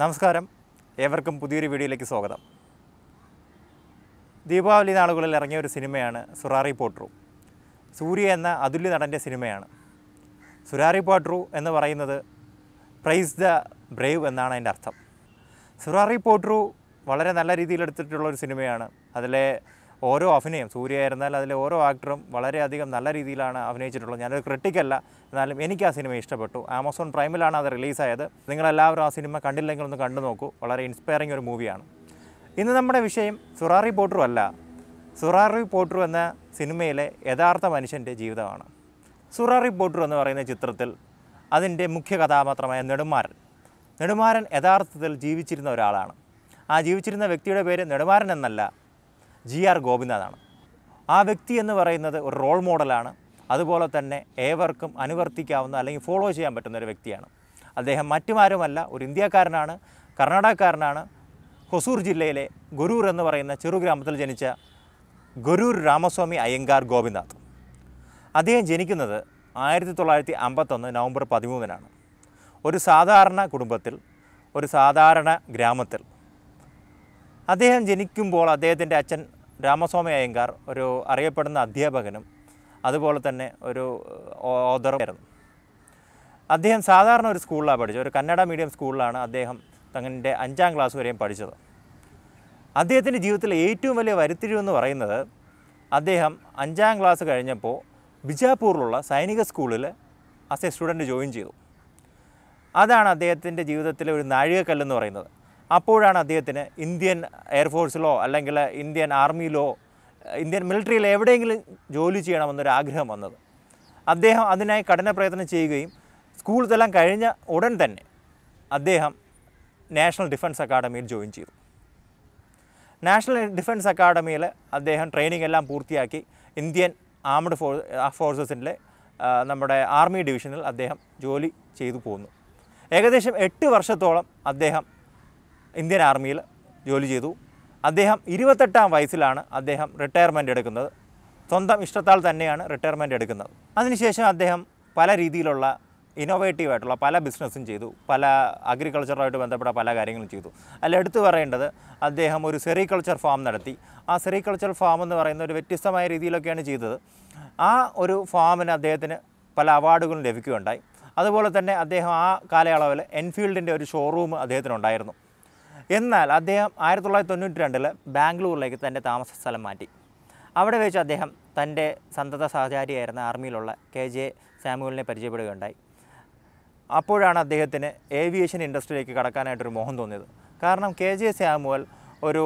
നമസ്കാരം ഏവർക്കും പുതിയൊരു വീഡിയോയിലേക്ക് സ്വാഗതം ദീപാവലി നാളുകളിൽ ഇറങ്ങിയ ഒരു സിനിമയാണ് സുറാറി പോട്രു സൂര്യ എന്ന അതുല്യ നടൻ്റെ സിനിമയാണ് സുരാറി പോട്രു എന്ന് പറയുന്നത് പ്രൈസ് ദ ബ്രേവ് എന്നാണ് അതിൻ്റെ അർത്ഥം സുറാറി പോട്രു വളരെ നല്ല രീതിയിൽ എടുത്തിട്ടുള്ള ഒരു സിനിമയാണ് അതിലെ ഓരോ അഭിനയം സൂര്യയായിരുന്നാൽ അതിലെ ഓരോ ആക്ടറും വളരെയധികം നല്ല രീതിയിലാണ് അഭിനയിച്ചിട്ടുള്ളത് ഞാനൊരു ക്രിട്ടിക്കല്ല എന്നാലും എനിക്ക് ആ സിനിമ ഇഷ്ടപ്പെട്ടു ആമസോൺ പ്രൈമിലാണ് അത് റിലീസായത് നിങ്ങളെല്ലാവരും ആ സിനിമ കണ്ടില്ലെങ്കിൽ ഒന്ന് കണ്ടു നോക്കൂ വളരെ ഇൻസ്പയറിംഗ് ഒരു മൂവിയാണ് ഇന്ന് നമ്മുടെ വിഷയം സുറാറി പോട്ടറും അല്ല സുറാറി പോട്ടറു എന്ന സിനിമയിലെ യഥാർത്ഥ മനുഷ്യൻ്റെ ജീവിതമാണ് സുറാറി പോട്ടറു എന്ന് പറയുന്ന ചിത്രത്തിൽ അതിൻ്റെ മുഖ്യ കഥാപാത്രമായ നെടുമാരൻ നെടുമാരൻ യഥാർത്ഥത്തിൽ ജീവിച്ചിരുന്ന ഒരാളാണ് ആ ജീവിച്ചിരുന്ന വ്യക്തിയുടെ പേര് നെടുമാരൻ എന്നല്ല ജി ആർ ഗോപിനാഥാണ് ആ വ്യക്തി എന്ന് പറയുന്നത് ഒരു റോൾ മോഡലാണ് അതുപോലെ തന്നെ ഏവർക്കും അനുവർത്തിക്കാവുന്ന അല്ലെങ്കിൽ ഫോളോ ചെയ്യാൻ പറ്റുന്ന ഒരു വ്യക്തിയാണ് അദ്ദേഹം മറ്റുമാരുമല്ല ഒരു ഇന്ത്യക്കാരനാണ് കർണാടകക്കാരനാണ് ഹൊസൂർ ജില്ലയിലെ ഗുരൂർ എന്ന് പറയുന്ന ചെറു ഗ്രാമത്തിൽ ജനിച്ച ഗുരൂർ രാമസ്വാമി അയ്യങ്കാർ ഗോപിനാഥ് അദ്ദേഹം ജനിക്കുന്നത് ആയിരത്തി തൊള്ളായിരത്തി അമ്പത്തൊന്ന് നവംബർ പതിമൂന്നിനാണ് ഒരു സാധാരണ കുടുംബത്തിൽ ഒരു സാധാരണ ഗ്രാമത്തിൽ അദ്ദേഹം ജനിക്കുമ്പോൾ അദ്ദേഹത്തിൻ്റെ അച്ഛൻ രാമസ്വാമി അയ്യങ്കാർ ഒരു അറിയപ്പെടുന്ന അധ്യാപകനും അതുപോലെ തന്നെ ഒരു ഓദറുമായിരുന്നു അദ്ദേഹം സാധാരണ ഒരു സ്കൂളിലാണ് പഠിച്ചത് ഒരു കന്നഡ മീഡിയം സ്കൂളിലാണ് അദ്ദേഹം തങ്ങളുടെ അഞ്ചാം ക്ലാസ് വരെയും പഠിച്ചത് അദ്ദേഹത്തിൻ്റെ ജീവിതത്തിലെ ഏറ്റവും വലിയ വരുത്തിരിവെന്ന് പറയുന്നത് അദ്ദേഹം അഞ്ചാം ക്ലാസ് കഴിഞ്ഞപ്പോൾ ബിജാപ്പൂരിലുള്ള സൈനിക സ്കൂളിൽ ആസ് എ സ്റ്റുഡൻറ്റ് ജോയിൻ ചെയ്തു അതാണ് അദ്ദേഹത്തിൻ്റെ ജീവിതത്തിലെ ഒരു നാഴികക്കല്ലെന്ന് പറയുന്നത് അപ്പോഴാണ് അദ്ദേഹത്തിന് ഇന്ത്യൻ എയർഫോഴ്സിലോ അല്ലെങ്കിൽ ഇന്ത്യൻ ആർമിയിലോ ഇന്ത്യൻ മിലിറ്ററിയിൽ എവിടെയെങ്കിലും ജോലി ചെയ്യണമെന്നൊരു ആഗ്രഹം വന്നത് അദ്ദേഹം അതിനായി കഠിന പ്രയത്നം ചെയ്യുകയും സ്കൂൾ തലം കഴിഞ്ഞ ഉടൻ തന്നെ അദ്ദേഹം നാഷണൽ ഡിഫൻസ് അക്കാഡമിയിൽ ജോയിൻ ചെയ്തു നാഷണൽ ഡിഫൻസ് അക്കാഡമിയിൽ അദ്ദേഹം ട്രെയിനിങ് എല്ലാം പൂർത്തിയാക്കി ഇന്ത്യൻ ആംഡ് ഫോർ ഫോഴ്സസിൻ്റെ നമ്മുടെ ആർമി ഡിവിഷനിൽ അദ്ദേഹം ജോലി ചെയ്തു പോന്നു ഏകദേശം എട്ട് വർഷത്തോളം അദ്ദേഹം ഇന്ത്യൻ ആർമിയിൽ ജോലി ചെയ്തു അദ്ദേഹം ഇരുപത്തെട്ടാം വയസ്സിലാണ് അദ്ദേഹം റിട്ടയർമെൻ്റ് എടുക്കുന്നത് സ്വന്തം ഇഷ്ടത്താൽ തന്നെയാണ് റിട്ടയർമെൻ്റ് എടുക്കുന്നത് അതിനുശേഷം അദ്ദേഹം പല രീതിയിലുള്ള ഇന്നോവേറ്റീവായിട്ടുള്ള പല ബിസിനസ്സും ചെയ്തു പല അഗ്രികൾച്ചറുമായിട്ട് ബന്ധപ്പെട്ട പല കാര്യങ്ങളും ചെയ്തു അതിൽ എടുത്തു പറയേണ്ടത് അദ്ദേഹം ഒരു സെറികൾച്ചർ ഫാം നടത്തി ആ സെറികൾച്ചർ ഫാം എന്ന് പറയുന്ന ഒരു വ്യത്യസ്തമായ രീതിയിലൊക്കെയാണ് ചെയ്തത് ആ ഒരു ഫാമിന് അദ്ദേഹത്തിന് പല അവാർഡുകളും ലഭിക്കുകയുണ്ടായി അതുപോലെ തന്നെ അദ്ദേഹം ആ കാലയളവിൽ എൻഫീൽഡിൻ്റെ ഒരു ഷോറൂം അദ്ദേഹത്തിനുണ്ടായിരുന്നു എന്നാൽ അദ്ദേഹം ആയിരത്തി തൊള്ളായിരത്തി തൊണ്ണൂറ്റി രണ്ടിൽ ബാംഗ്ലൂരിലേക്ക് തൻ്റെ താമസ സ്ഥലം മാറ്റി അവിടെ വെച്ച് അദ്ദേഹം തൻ്റെ സന്തത സഹചാരിയായിരുന്ന ആർമിയിലുള്ള കെ ജെ സാമുവലിനെ പരിചയപ്പെടുകയുണ്ടായി അപ്പോഴാണ് അദ്ദേഹത്തിന് ഏവിയേഷൻ ഇൻഡസ്ട്രിയിലേക്ക് കടക്കാനായിട്ടൊരു മോഹം തോന്നിയത് കാരണം കെ ജെ സാമുവൽ ഒരു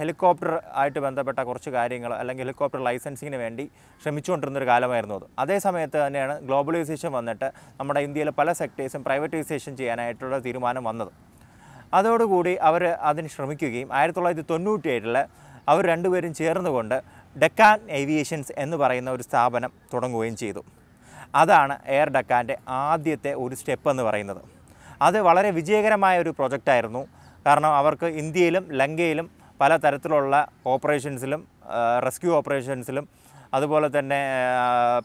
ഹെലികോപ്റ്റർ ആയിട്ട് ബന്ധപ്പെട്ട കുറച്ച് കാര്യങ്ങൾ അല്ലെങ്കിൽ ഹെലികോപ്റ്റർ ലൈസൻസിങ്ങിന് വേണ്ടി ശ്രമിച്ചുകൊണ്ടിരുന്നൊരു കാലമായിരുന്നു അത് അതേ സമയത്ത് തന്നെയാണ് ഗ്ലോബലൈസേഷൻ വന്നിട്ട് നമ്മുടെ ഇന്ത്യയിലെ പല സെക്ടേഴ്സും പ്രൈവറ്റൈസേഷൻ ചെയ്യാനായിട്ടുള്ള തീരുമാനം വന്നത് അതോടുകൂടി അവർ അതിന് ശ്രമിക്കുകയും ആയിരത്തി തൊള്ളായിരത്തി തൊണ്ണൂറ്റി ഏഴിൽ അവർ രണ്ടുപേരും ചേർന്നുകൊണ്ട് ഡെക്കാൻ ഏവിയേഷൻസ് എന്ന് പറയുന്ന ഒരു സ്ഥാപനം തുടങ്ങുകയും ചെയ്തു അതാണ് എയർ ഡെക്കാൻ്റെ ആദ്യത്തെ ഒരു സ്റ്റെപ്പ് എന്ന് പറയുന്നത് അത് വളരെ വിജയകരമായ ഒരു പ്രൊജക്റ്റായിരുന്നു കാരണം അവർക്ക് ഇന്ത്യയിലും ലങ്കയിലും പല തരത്തിലുള്ള ഓപ്പറേഷൻസിലും റെസ്ക്യൂ ഓപ്പറേഷൻസിലും അതുപോലെ തന്നെ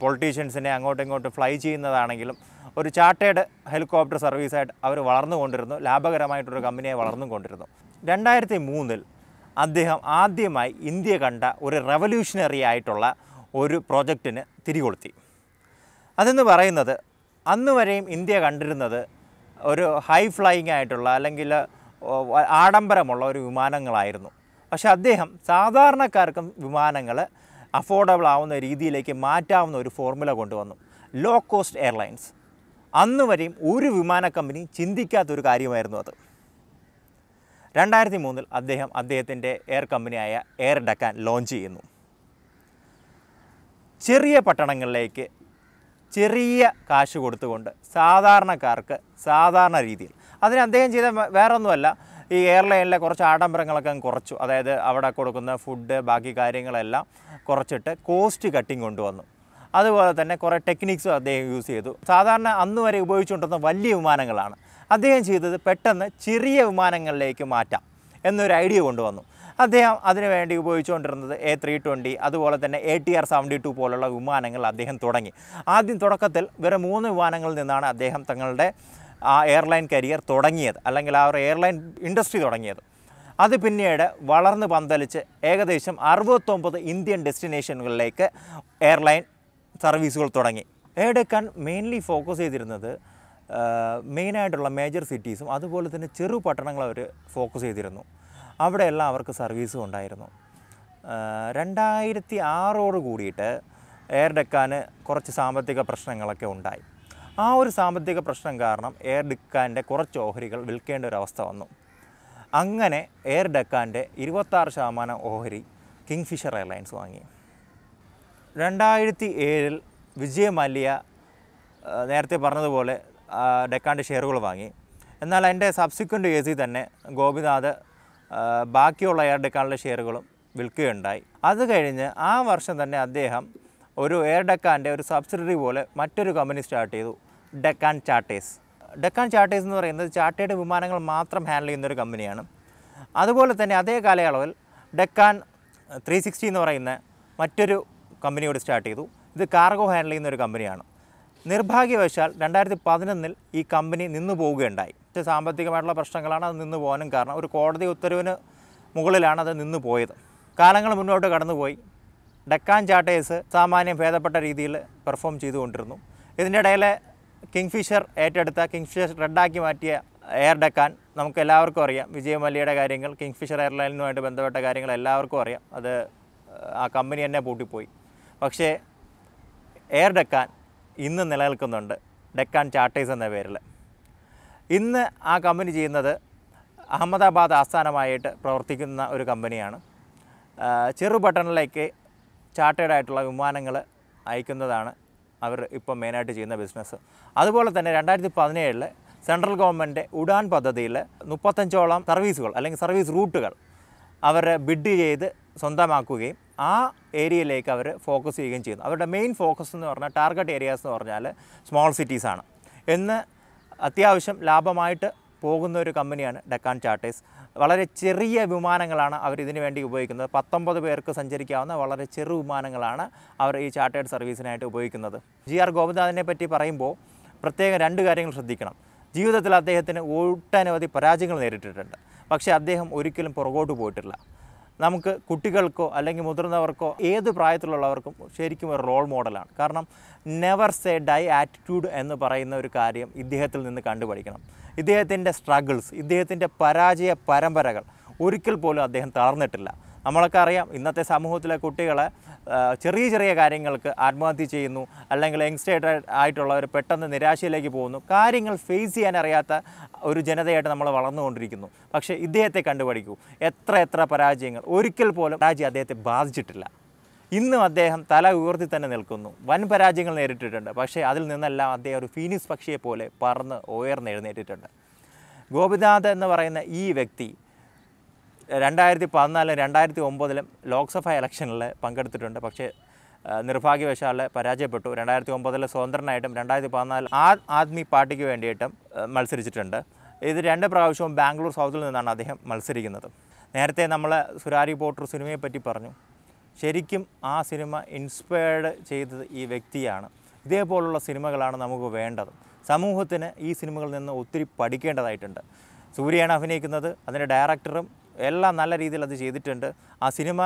പൊളിറ്റീഷ്യൻസിനെ അങ്ങോട്ടും ഇങ്ങോട്ടും ഫ്ലൈ ചെയ്യുന്നതാണെങ്കിലും ഒരു ചാർട്ടേഡ് ഹെലികോപ്റ്റർ സർവീസായിട്ട് അവർ വളർന്നുകൊണ്ടിരുന്നു ലാഭകരമായിട്ടൊരു കമ്പനിയെ വളർന്നുകൊണ്ടിരുന്നു രണ്ടായിരത്തി മൂന്നിൽ അദ്ദേഹം ആദ്യമായി ഇന്ത്യ കണ്ട ഒരു റെവല്യൂഷണറി ആയിട്ടുള്ള ഒരു പ്രോജക്റ്റിന് തിരികൊളുത്തി അതെന്ന് പറയുന്നത് അന്ന് വരെയും ഇന്ത്യ കണ്ടിരുന്നത് ഒരു ഹൈ ഫ്ലൈയിങ് ആയിട്ടുള്ള അല്ലെങ്കിൽ ആഡംബരമുള്ള ഒരു വിമാനങ്ങളായിരുന്നു പക്ഷേ അദ്ദേഹം സാധാരണക്കാർക്കും വിമാനങ്ങൾ അഫോർഡബിൾ ആവുന്ന രീതിയിലേക്ക് മാറ്റാവുന്ന ഒരു ഫോർമുല കൊണ്ടുവന്നു ലോ കോസ്റ്റ് എയർലൈൻസ് അന്ന് വരെയും ഒരു വിമാന കമ്പനി ചിന്തിക്കാത്തൊരു കാര്യമായിരുന്നു അത് രണ്ടായിരത്തി മൂന്നിൽ അദ്ദേഹം അദ്ദേഹത്തിൻ്റെ എയർ കമ്പനിയായ എയർ ഡക്കാൻ ലോഞ്ച് ചെയ്യുന്നു ചെറിയ പട്ടണങ്ങളിലേക്ക് ചെറിയ കാശ് കൊടുത്തുകൊണ്ട് സാധാരണക്കാർക്ക് സാധാരണ രീതിയിൽ അതിന് അദ്ദേഹം ചെയ്ത വേറൊന്നുമല്ല ഈ എയർലൈനിലെ കുറച്ച് ആഡംബരങ്ങളൊക്കെ കുറച്ചു അതായത് അവിടെ കൊടുക്കുന്ന ഫുഡ് ബാക്കി കാര്യങ്ങളെല്ലാം കുറച്ചിട്ട് കോസ്റ്റ് കട്ടിങ് കൊണ്ടുവന്നു അതുപോലെ തന്നെ കുറേ ടെക്നിക്സും അദ്ദേഹം യൂസ് ചെയ്തു സാധാരണ അന്ന് വരെ ഉപയോഗിച്ചുകൊണ്ടിരുന്ന വലിയ വിമാനങ്ങളാണ് അദ്ദേഹം ചെയ്തത് പെട്ടെന്ന് ചെറിയ വിമാനങ്ങളിലേക്ക് മാറ്റാം എന്നൊരു ഐഡിയ കൊണ്ടുവന്നു അദ്ദേഹം അതിനുവേണ്ടി ഉപയോഗിച്ചുകൊണ്ടിരുന്നത് എ ത്രീ ട്വൻറ്റി അതുപോലെ തന്നെ A T R seventy two പോലുള്ള വിമാനങ്ങൾ അദ്ദേഹം തുടങ്ങി ആദ്യം തുടക്കത്തിൽ വെറും മൂന്ന് വിമാനങ്ങളിൽ നിന്നാണ് അദ്ദേഹം തങ്ങളുടെ ആ എയർലൈൻ കരിയർ തുടങ്ങിയത് അല്ലെങ്കിൽ ആ ഒരു എയർലൈൻ ഇൻഡസ്ട്രി തുടങ്ങിയത് അത് പിന്നീട് വളർന്ന് പന്തലിച്ച് ഏകദേശം അറുപത്തൊമ്പത് ഇന്ത്യൻ ഡെസ്റ്റിനേഷനുകളിലേക്ക് എയർലൈൻ സർവീസുകൾ തുടങ്ങി എയർഡെക്കാൻ മെയിൻലി ഫോക്കസ് ചെയ്തിരുന്നത് മെയിനായിട്ടുള്ള മേജർ സിറ്റീസും അതുപോലെ തന്നെ ചെറു പട്ടണങ്ങൾ അവർ ഫോക്കസ് ചെയ്തിരുന്നു അവിടെയെല്ലാം അവർക്ക് സർവീസും ഉണ്ടായിരുന്നു രണ്ടായിരത്തി ആറോട് കൂടിയിട്ട് എയർ കുറച്ച് സാമ്പത്തിക പ്രശ്നങ്ങളൊക്കെ ഉണ്ടായി ആ ഒരു സാമ്പത്തിക പ്രശ്നം കാരണം എയർ ഡെക്കാൻ്റെ കുറച്ച് ഓഹരികൾ വിൽക്കേണ്ട ഒരു അവസ്ഥ വന്നു അങ്ങനെ എയർ ഡെക്കാൻ്റെ ഇരുപത്താറ് ശതമാനം ഓഹരി കിങ് ഫിഷർ എയർലൈൻസ് വാങ്ങി രണ്ടായിരത്തി ഏഴിൽ വിജയ് മല്യ നേരത്തെ പറഞ്ഞതുപോലെ ഡെക്കാൻ്റെ ഷെയറുകൾ വാങ്ങി എന്നാൽ അതിൻ്റെ സബ്സിക്വൻ്റ് കേസിൽ തന്നെ ഗോപിനാഥ് ബാക്കിയുള്ള എയർ ഡെക്കാനിലെ ഷെയറുകളും വിൽക്കുകയുണ്ടായി അത് കഴിഞ്ഞ് ആ വർഷം തന്നെ അദ്ദേഹം ഒരു എയർ ഡെക്കാൻ്റെ ഒരു സബ്സിഡറി പോലെ മറ്റൊരു കമ്പനി സ്റ്റാർട്ട് ചെയ്തു ഡെക്കാൻ ചാർട്ടേഴ്സ് ഡെക്കാൻ ചാർട്ടേഴ്സ് എന്ന് പറയുന്നത് ചാർട്ടേഡ് വിമാനങ്ങൾ മാത്രം ഹാൻഡിൽ ചെയ്യുന്ന ഒരു കമ്പനിയാണ് അതുപോലെ തന്നെ അതേ കാലയളവിൽ ഡെക്കാൻ ത്രീ സിക്സ്റ്റി എന്ന് പറയുന്ന മറ്റൊരു കമ്പനിയോട് സ്റ്റാർട്ട് ചെയ്തു ഇത് കാർഗോ ഹാൻഡിൽ ചെയ്യുന്ന ഒരു കമ്പനിയാണ് നിർഭാഗ്യവശാൽ രണ്ടായിരത്തി പതിനൊന്നിൽ ഈ കമ്പനി നിന്നു പോവുകയുണ്ടായി സാമ്പത്തികമായിട്ടുള്ള പ്രശ്നങ്ങളാണ് അത് നിന്നു പോകാനും കാരണം ഒരു കോടതി ഉത്തരവിന് മുകളിലാണ് അത് നിന്നു പോയത് കാലങ്ങൾ മുന്നോട്ട് കടന്നുപോയി ഡക്കാൻ ചാട്ടേഴ്സ് സാമാന്യം ഭേദപ്പെട്ട രീതിയിൽ പെർഫോം ചെയ്തുകൊണ്ടിരുന്നു ഇതിൻ്റെ ഇടയിൽ കിങ്ഫിഷർ ഏറ്റെടുത്ത കിങ്ഫിഷർ റെഡാക്കി മാറ്റിയ എയർ ഡക്കാൻ നമുക്ക് എല്ലാവർക്കും അറിയാം വിജയ് മല്യയുടെ കാര്യങ്ങൾ കിങ്ഫിഷർ എയർലൈനുമായിട്ട് ബന്ധപ്പെട്ട കാര്യങ്ങൾ എല്ലാവർക്കും അറിയാം അത് ആ കമ്പനി തന്നെ പൂട്ടിപ്പോയി പക്ഷേ എയർ ഡെക്കാൻ ഇന്ന് നിലനിൽക്കുന്നുണ്ട് ഡെക്കാൻ ചാർട്ടേഴ്സ് എന്ന പേരിൽ ഇന്ന് ആ കമ്പനി ചെയ്യുന്നത് അഹമ്മദാബാദ് ആസ്ഥാനമായിട്ട് പ്രവർത്തിക്കുന്ന ഒരു കമ്പനിയാണ് ചെറുപട്ടണിലേക്ക് ചാർട്ടേഡ് ആയിട്ടുള്ള വിമാനങ്ങൾ അയക്കുന്നതാണ് അവർ ഇപ്പോൾ മെയിനായിട്ട് ചെയ്യുന്ന ബിസിനസ് അതുപോലെ തന്നെ രണ്ടായിരത്തി പതിനേഴിൽ സെൻട്രൽ ഗവൺമെൻറ് ഉഡാൻ പദ്ധതിയിൽ മുപ്പത്തഞ്ചോളം സർവീസുകൾ അല്ലെങ്കിൽ സർവീസ് റൂട്ടുകൾ അവർ ബിഡ് ചെയ്ത് സ്വന്തമാക്കുകയും ആ ഏരിയയിലേക്ക് അവർ ഫോക്കസ് ചെയ്യുകയും ചെയ്യുന്നു അവരുടെ മെയിൻ ഫോക്കസ് എന്ന് പറഞ്ഞാൽ ടാർഗറ്റ് ഏരിയാസ് എന്ന് പറഞ്ഞാൽ സ്മോൾ സിറ്റീസാണ് എന്ന് അത്യാവശ്യം ലാഭമായിട്ട് പോകുന്ന ഒരു കമ്പനിയാണ് ഡെക്കാൻ ചാർട്ടേഴ്സ് വളരെ ചെറിയ വിമാനങ്ങളാണ് അവർ ഇതിനു വേണ്ടി ഉപയോഗിക്കുന്നത് പത്തൊമ്പത് പേർക്ക് സഞ്ചരിക്കാവുന്ന വളരെ ചെറു വിമാനങ്ങളാണ് അവർ ഈ ചാർട്ടേഡ് സർവീസിനായിട്ട് ഉപയോഗിക്കുന്നത് ജി ആർ ഗോപിനാഥിനെ പറ്റി പറയുമ്പോൾ പ്രത്യേകം രണ്ട് കാര്യങ്ങൾ ശ്രദ്ധിക്കണം ജീവിതത്തിൽ അദ്ദേഹത്തിന് ഒട്ടനവധി പരാജയങ്ങൾ നേരിട്ടിട്ടുണ്ട് പക്ഷേ അദ്ദേഹം ഒരിക്കലും പുറകോട്ട് പോയിട്ടില്ല നമുക്ക് കുട്ടികൾക്കോ അല്ലെങ്കിൽ മുതിർന്നവർക്കോ ഏത് പ്രായത്തിലുള്ളവർക്കും ശരിക്കും ഒരു റോൾ മോഡലാണ് കാരണം നെവർ സേ ഡൈ ആറ്റിറ്റ്യൂഡ് എന്ന് പറയുന്ന ഒരു കാര്യം ഇദ്ദേഹത്തിൽ നിന്ന് കണ്ടുപഠിക്കണം ഇദ്ദേഹത്തിൻ്റെ സ്ട്രഗിൾസ് ഇദ്ദേഹത്തിൻ്റെ പരാജയ പരമ്പരകൾ ഒരിക്കൽ പോലും അദ്ദേഹം തളർന്നിട്ടില്ല നമ്മളൊക്കെ അറിയാം ഇന്നത്തെ സമൂഹത്തിലെ കുട്ടികളെ ചെറിയ ചെറിയ കാര്യങ്ങൾക്ക് ആത്മഹത്യ ചെയ്യുന്നു അല്ലെങ്കിൽ യങ്സ്റ്റേറ്റ് ആയിട്ടുള്ളവർ പെട്ടെന്ന് നിരാശയിലേക്ക് പോകുന്നു കാര്യങ്ങൾ ഫേസ് ചെയ്യാൻ അറിയാത്ത ഒരു ജനതയായിട്ട് നമ്മൾ വളർന്നുകൊണ്ടിരിക്കുന്നു പക്ഷേ ഇദ്ദേഹത്തെ കണ്ടുപഠിക്കൂ എത്ര എത്ര പരാജയങ്ങൾ ഒരിക്കൽ പോലും പരാജയം അദ്ദേഹത്തെ ബാധിച്ചിട്ടില്ല ഇന്നും അദ്ദേഹം തല ഉയർത്തി തന്നെ നിൽക്കുന്നു വൻ പരാജയങ്ങൾ നേരിട്ടിട്ടുണ്ട് പക്ഷേ അതിൽ നിന്നെല്ലാം അദ്ദേഹം ഒരു ഫീനിക്സ് പക്ഷിയെ പോലെ പറന്ന് ഉയർന്നെഴുന്നേറ്റിട്ടുണ്ട് ഗോപിനാഥ് എന്ന് പറയുന്ന ഈ വ്യക്തി രണ്ടായിരത്തി പതിനാലിലും രണ്ടായിരത്തി ഒമ്പതിലും ലോക്സഭ ഇലക്ഷനിൽ പങ്കെടുത്തിട്ടുണ്ട് പക്ഷേ നിർഭാഗ്യവശാൽ പരാജയപ്പെട്ടു രണ്ടായിരത്തി ഒമ്പതിൽ സ്വതന്ത്രനായിട്ടും രണ്ടായിരത്തി പതിനാലിൽ ആ ആദ്മി പാർട്ടിക്ക് വേണ്ടിയിട്ടും മത്സരിച്ചിട്ടുണ്ട് ഇത് രണ്ട് പ്രാവശ്യവും ബാംഗ്ലൂർ സൗത്തിൽ നിന്നാണ് അദ്ദേഹം മത്സരിക്കുന്നത് നേരത്തെ നമ്മൾ സുരാരി പോട്ടർ സിനിമയെ പറ്റി പറഞ്ഞു ശരിക്കും ആ സിനിമ ഇൻസ്പയർഡ് ചെയ്തത് ഈ വ്യക്തിയാണ് ഇതേപോലുള്ള സിനിമകളാണ് നമുക്ക് വേണ്ടത് സമൂഹത്തിന് ഈ സിനിമകളിൽ നിന്ന് ഒത്തിരി പഠിക്കേണ്ടതായിട്ടുണ്ട് സൂര്യയാണ് അഭിനയിക്കുന്നത് അതിൻ്റെ ഡയറക്ടറും എല്ലാം നല്ല രീതിയിൽ അത് ചെയ്തിട്ടുണ്ട് ആ സിനിമ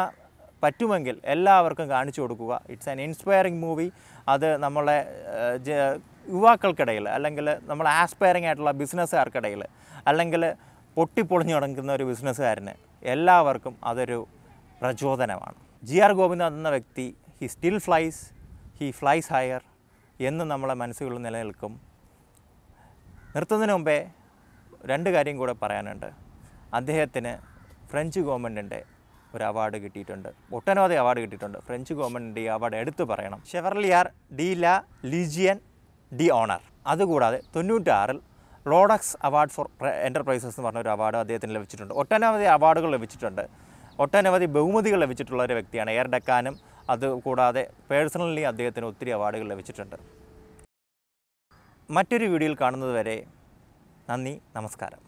പറ്റുമെങ്കിൽ എല്ലാവർക്കും കാണിച്ചു കൊടുക്കുക ഇറ്റ്സ് ആൻ ഇൻസ്പയറിംഗ് മൂവി അത് നമ്മളെ യുവാക്കൾക്കിടയിൽ അല്ലെങ്കിൽ നമ്മൾ ആസ്പയറിംഗ് ആയിട്ടുള്ള ബിസിനസ്സുകാർക്കിടയിൽ അല്ലെങ്കിൽ പൊട്ടിപ്പൊളിഞ്ഞു തുടങ്ങുന്ന ഒരു ബിസിനസ്സുകാരന് എല്ലാവർക്കും അതൊരു പ്രചോദനമാണ് ജി ആർ ഗോവിന്ദ് എന്ന വ്യക്തി he still flies he flies higher എന്ന് നമ്മളെ മനസ്സുകളിൽ നിലനിൽക്കും നിർത്തുന്നതിന് മുമ്പേ രണ്ട് കാര്യം കൂടെ പറയാനുണ്ട് അദ്ദേഹത്തിന് ഫ്രഞ്ച് ഗവൺമെൻറ്റിൻ്റെ ഒരു അവാർഡ് കിട്ടിയിട്ടുണ്ട് ഒട്ടനവധി അവാർഡ് കിട്ടിയിട്ടുണ്ട് ഫ്രഞ്ച് ഗവൺമെൻറ്റിൻ്റെ ഈ അവാർഡ് എടുത്തു പറയണം Chevalier de la Legion de honour അതുകൂടാതെ തൊണ്ണൂറ്റാറിൽ റോഡക്സ് അവാർഡ് ഫോർ എൻ്റർപ്രൈസസ് എന്ന് പറഞ്ഞ ഒരു അവാർഡ് അദ്ദേഹത്തിന് ലഭിച്ചിട്ടുണ്ട് ഒട്ടനവധി അവാർഡുകൾ ലഭിച്ചിട്ടുണ്ട് ഒട്ടനവധി ബഹുമതികൾ ലഭിച്ചിട്ടുള്ള ഒരു വ്യക്തിയാണ് എയർ ഡെക്കാനും അതുകൂടാതെ പേഴ്സണലി അദ്ദേഹത്തിന് ഒത്തിരി അവാർഡുകൾ ലഭിച്ചിട്ടുണ്ട് മറ്റൊരു വീഡിയോയിൽ കാണുന്നതുവരെ നന്ദി നമസ്കാരം